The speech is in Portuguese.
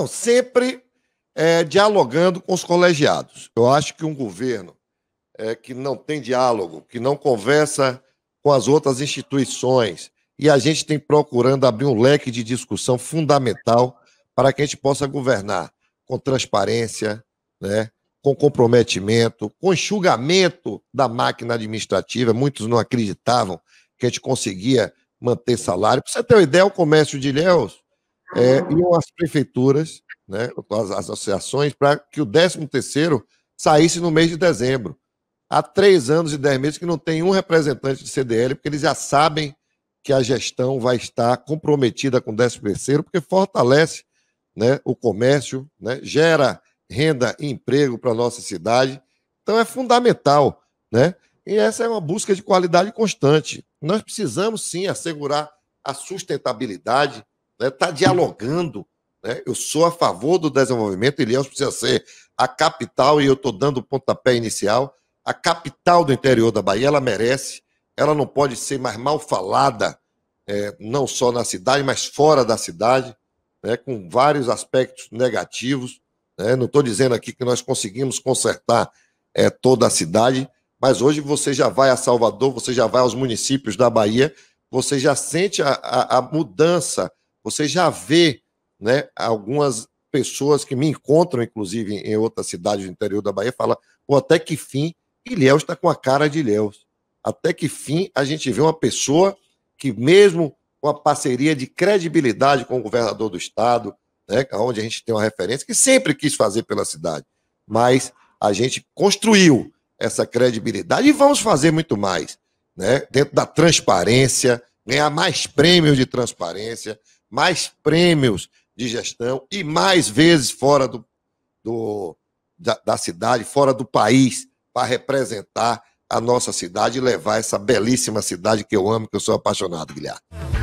Não, sempre é, dialogando com os colegiados. Eu acho que um governo é, que não tem diálogo, que não conversa com as outras instituições, e a gente tem procurando abrir um leque de discussão fundamental para que a gente possa governar com transparência, né? com comprometimento, com enxugamento da máquina administrativa. Muitos não acreditavam que a gente conseguia manter salário. Para você ter uma ideia, o comércio de Ilhéus é, iam prefeituras, né, as, as associações, para que o 13º saísse no mês de dezembro. Há três anos e dez meses que não tem um representante de CDL, porque eles já sabem que a gestão vai estar comprometida com o 13º, porque fortalece né, o comércio, né, gera renda e emprego para a nossa cidade. Então é fundamental, né? E essa é uma busca de qualidade constante. Nós precisamos sim assegurar a sustentabilidade está né, tá dialogando. Né? Eu sou a favor do desenvolvimento, Ilhéus precisa ser a capital, e eu estou dando o pontapé inicial, a capital do interior da Bahia, ela merece, ela não pode ser mais mal falada, é, não só na cidade, mas fora da cidade, né, com vários aspectos negativos. Né? Não estou dizendo aqui que nós conseguimos consertar é, toda a cidade, mas hoje você já vai a Salvador, você já vai aos municípios da Bahia, você já sente a, a, a mudança você já vê né, algumas pessoas que me encontram, inclusive, em outras cidades do interior da Bahia, falam: ou até que fim Ilhéus está com a cara de Ilhéus. Até que fim a gente vê uma pessoa que, mesmo com a parceria de credibilidade com o governador do estado, né, onde a gente tem uma referência, que sempre quis fazer pela cidade, mas a gente construiu essa credibilidade e vamos fazer muito mais, né, dentro da transparência, ganhar mais prêmios de transparência, mais prêmios de gestão e mais vezes fora do, do da, da cidade, fora do país, para representar a nossa cidade e levar essa belíssima cidade que eu amo, que eu sou apaixonado, Guilherme.